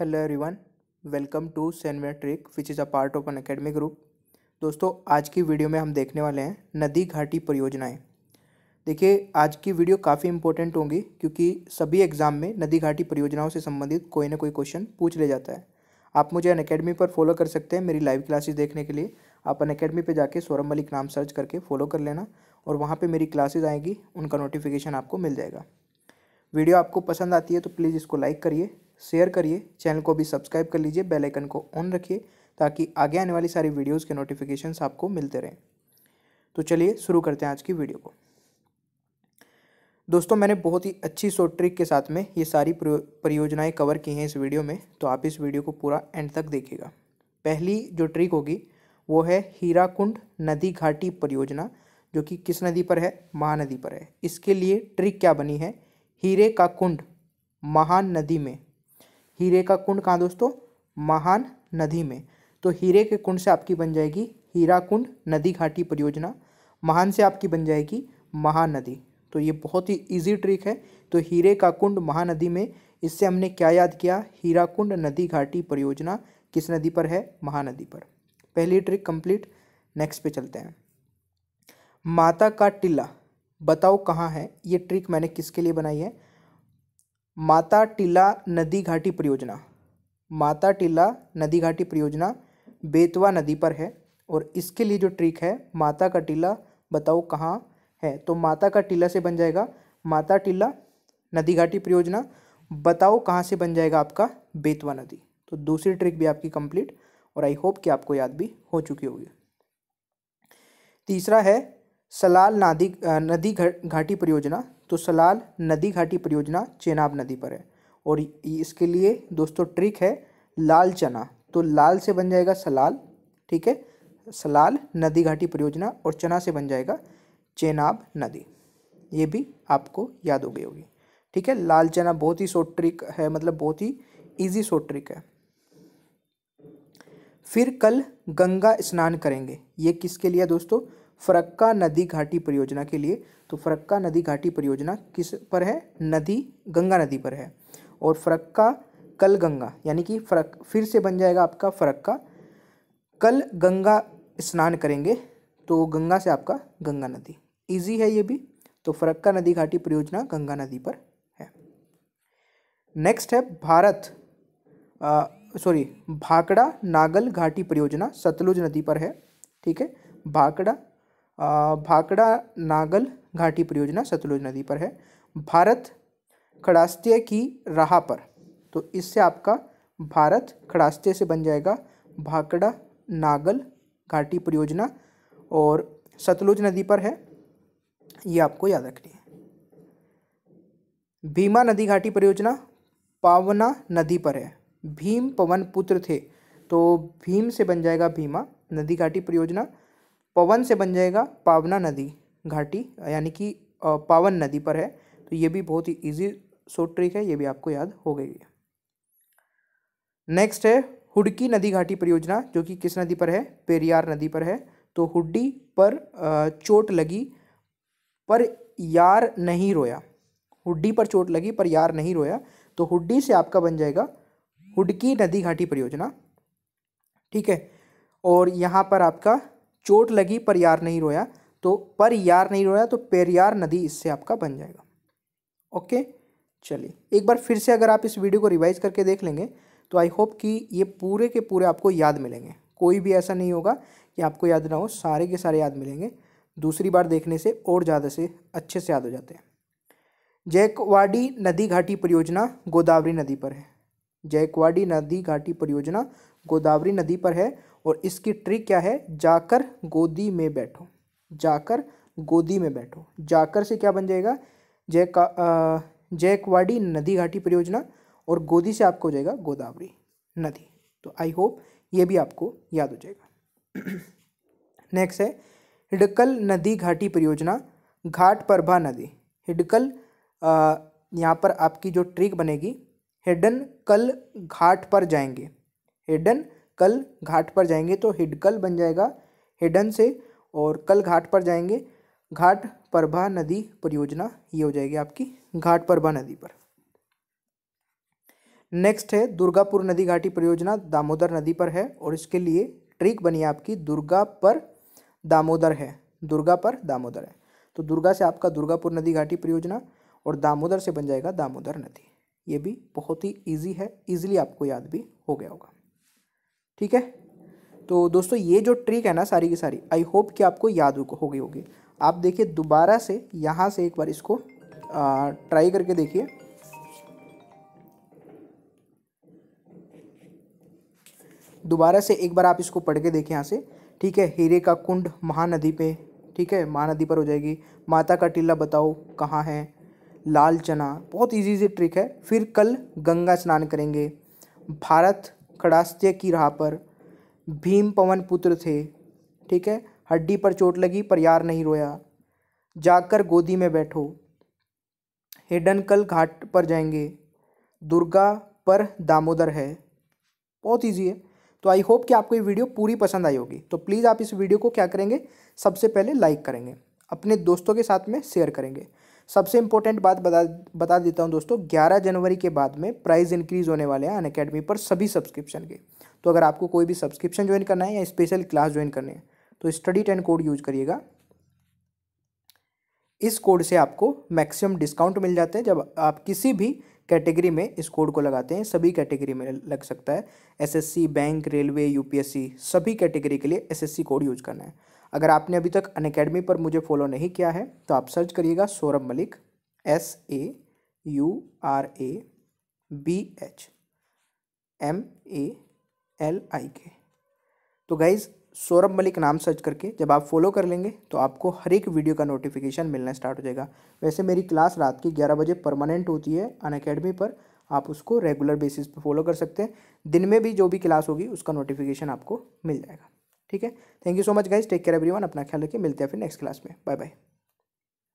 hello everyone welcome to Sanway trick which is a part of an academy group दोस्तों आज की video में हम देखने वाले हैं नदी घाटी परियोजनाएं देखिए आज की वीडियो काफ़ी इंपॉर्टेंट होंगी क्योंकि सभी एग्ज़ाम में नदी घाटी परियोजनाओं से संबंधित कोई ना कोई क्वेश्चन पूछ ले जाता है आप मुझे अन अकेडमी पर फॉलो कर सकते हैं मेरी लाइव क्लासेज देखने के लिए आप अन अकेडमी पर जाके सौरभ मलिक नाम सर्च करके फॉलो कर लेना और वहाँ पर मेरी क्लासेज आएँगी उनका नोटिफिकेशन आपको मिल जाएगा वीडियो आपको पसंद आती है तो प्लीज़ इसको लाइक करिए शेयर करिए चैनल को भी सब्सक्राइब कर लीजिए बेल आइकन को ऑन रखिए ताकि आगे आने वाली सारी वीडियोस के नोटिफिकेशन आपको मिलते रहें तो चलिए शुरू करते हैं आज की वीडियो को दोस्तों मैंने बहुत ही अच्छी शॉर्ट ट्रिक के साथ में ये सारी परियोजनाएँ कवर की हैं इस वीडियो में तो आप इस वीडियो को पूरा एंड तक देखिएगा पहली जो ट्रिक होगी वो है हीराकुंड नदी घाटी परियोजना जो कि किस नदी पर है महानदी पर है इसके लिए ट्रिक क्या बनी है हीरे का कुंड महानदी में हीरे का कुंड कहाँ दोस्तों महान नदी में तो हीरे के कुंड से आपकी बन जाएगी हीरा कुंड नदी घाटी परियोजना महान से आपकी बन जाएगी महानदी तो ये बहुत ही इजी ट्रिक है तो हीरे का कुंड महानदी में इससे हमने क्या याद किया हीरा कुंड नदी घाटी परियोजना किस नदी पर है महानदी पर पहली ट्रिक कंप्लीट नेक्स्ट पे चलते हैं माता का टिल्ला बताओ कहाँ है ये ट्रिक मैंने किसके लिए बनाई है माता टीला नदी घाटी परियोजना माता टीला नदी घाटी परियोजना बेतवा नदी पर है और इसके लिए जो ट्रिक है माता का टीला बताओ कहाँ है तो माता का टीला से बन जाएगा माता टीला नदी घाटी परियोजना बताओ कहाँ से बन जाएगा आपका बेतवा नदी तो दूसरी ट्रिक भी आपकी कंप्लीट और आई होप कि आपको याद भी हो चुकी होगी तीसरा है सलाल नादी नदी घाटी परियोजना तो सलाल नदी घाटी परियोजना चेनाब नदी पर है और इसके लिए दोस्तों ट्रिक है लाल चना तो लाल से बन जाएगा सलाल ठीक है सलाल नदी घाटी परियोजना और चना से बन जाएगा चेनाब नदी ये भी आपको याद हो गई होगी ठीक है लाल चना बहुत ही शॉर्ट ट्रिक है मतलब बहुत ही इजी शॉर्ट ट्रिक है फिर कल गंगा स्नान करेंगे ये किसके लिए दोस्तों फरक्का नदी घाटी परियोजना के लिए तो फरक्का नदी घाटी परियोजना किस पर है नदी गंगा नदी पर है और फरक्का कल गंगा यानी कि फरक फिर से बन जाएगा आपका फरक्का कल गंगा स्नान करेंगे तो गंगा से आपका गंगा नदी इजी है ये भी तो फरक्का नदी घाटी परियोजना गंगा नदी पर है नेक्स्ट है भारत सॉरी भाकड़ा नागल घाटी परियोजना सतलुज नदी पर है ठीक है भाकड़ा भाकड़ा नागल घाटी परियोजना सतलुज नदी पर है भारत खड़ास्त्य की राह पर तो इससे आपका भारत खड़ास्त्य से बन जाएगा भाकड़ा नागल घाटी परियोजना और सतलुज नदी पर है ये आपको याद रखनी है भीमा नदी घाटी परियोजना पावना नदी पर है भीम पवन पुत्र थे तो भीम से बन जाएगा भीमा नदी घाटी परियोजना पवन से बन जाएगा पावना नदी घाटी यानी कि पावन नदी पर है तो ये भी बहुत ही ईजी शॉर्ट ट्रिक है ये भी आपको याद हो गई है नेक्स्ट है हुडकी नदी घाटी परियोजना जो कि किस नदी पर है पेरियार नदी पर है तो हुडी पर चोट लगी पर यार नहीं रोया हुड्डी पर चोट लगी पर यार नहीं रोया तो हुडी से आपका बन जाएगा हुडकी नदी घाटी परियोजना ठीक है और यहाँ पर आपका चोट लगी पर यार नहीं रोया तो पर यार नहीं रोया तो पेरियार नदी इससे आपका बन जाएगा ओके चलिए एक बार फिर से अगर आप इस वीडियो को रिवाइज करके देख लेंगे तो आई होप कि ये पूरे के पूरे आपको याद मिलेंगे कोई भी ऐसा नहीं होगा कि आपको याद ना हो सारे के सारे याद मिलेंगे दूसरी बार देखने से और ज़्यादा से अच्छे से याद हो जाते हैं जैकवाडी नदी घाटी परियोजना गोदावरी नदी पर है जयकवाड़ी नदी घाटी परियोजना गोदावरी नदी पर है और इसकी ट्रिक क्या है जाकर गोदी में बैठो जाकर गोदी में बैठो जाकर से क्या बन जाएगा जय का जयकवाड़ी नदी घाटी परियोजना और गोदी से आपको हो जाएगा गोदावरी नदी तो आई होप ये भी आपको याद हो जाएगा नेक्स्ट है हिडकल नदी घाटी परियोजना घाट परभा नदी हिडकल यहाँ पर आपकी जो ट्रिक बनेगी हेडन कल घाट पर जाएंगे हेडन कल घाट पर जाएंगे तो हिडकल बन जाएगा हेडन से और कल घाट पर जाएंगे घाट परभा नदी परियोजना ये हो जाएगी आपकी घाट परभा नदी पर नेक्स्ट है दुर्गापुर नदी घाटी परियोजना दामोदर नदी पर है और इसके लिए ट्रिक बनी आपकी दुर्गा पर दामोदर है दुर्गा पर दामोदर है तो दुर्गा से आपका दुर्गापुर नदी घाटी परियोजना और दामोदर से बन जाएगा दामोदर नदी ये भी बहुत ही ईजी है ईजिली आपको याद भी हो गया होगा ठीक है तो दोस्तों ये जो ट्रिक है ना सारी की सारी आई होप कि आपको याद हो गई होगी आप देखिए दोबारा से यहाँ से एक बार इसको ट्राई करके देखिए दोबारा से एक बार आप इसको पढ़ के देखें यहाँ से ठीक है हीरे का कुंड महानदी पे ठीक है महानदी पर हो जाएगी माता का टीला बताओ कहाँ है लाल चना बहुत इजी से ट्रिक है फिर कल गंगा स्नान करेंगे भारत खड़ास्त्य की राह पर भीम पवन पुत्र थे ठीक है हड्डी पर चोट लगी पर यार नहीं रोया जाकर गोदी में बैठो हिडन कल घाट पर जाएंगे दुर्गा पर दामोदर है बहुत ईजी है तो आई होप कि आपको ये वीडियो पूरी पसंद आई होगी तो प्लीज़ आप इस वीडियो को क्या करेंगे सबसे पहले लाइक करेंगे अपने दोस्तों के साथ में शेयर करेंगे सबसे इंपॉर्टेंट बात बता बता देता हूँ दोस्तों 11 जनवरी के बाद में प्राइस इंक्रीज होने वाले हैं अन अकेडमी पर सभी सब्सक्रिप्शन के तो अगर आपको कोई भी सब्सक्रिप्शन ज्वाइन करना है या स्पेशल क्लास ज्वाइन करनी है तो स्टडी टेन कोड यूज करिएगा इस कोड से आपको मैक्सिमम डिस्काउंट मिल जाते हैं जब आप किसी भी कैटेगरी में इस कोड को लगाते हैं सभी कैटेगरी में लग सकता है एसएससी बैंक रेलवे यूपीएससी सभी कैटेगरी के लिए एसएससी कोड यूज करना है अगर आपने अभी तक अन पर मुझे फॉलो नहीं किया है तो आप सर्च करिएगा Saurabh Malik S A U R A B H M A L I K तो गाइज़ सौरभ मलिक नाम सर्च करके जब आप फॉलो कर लेंगे तो आपको हर एक वीडियो का नोटिफिकेशन मिलना स्टार्ट हो जाएगा वैसे मेरी क्लास रात की ग्यारह बजे परमानेंट होती है अन अकेडमी पर आप उसको रेगुलर बेसिस पे फॉलो कर सकते हैं दिन में भी जो भी क्लास होगी उसका नोटिफिकेशन आपको मिल जाएगा ठीक है thank you so much guys take care everyone अपना ख्याल रखिए मिलते हैं फिर नेक्स्ट क्लास में बाय बाय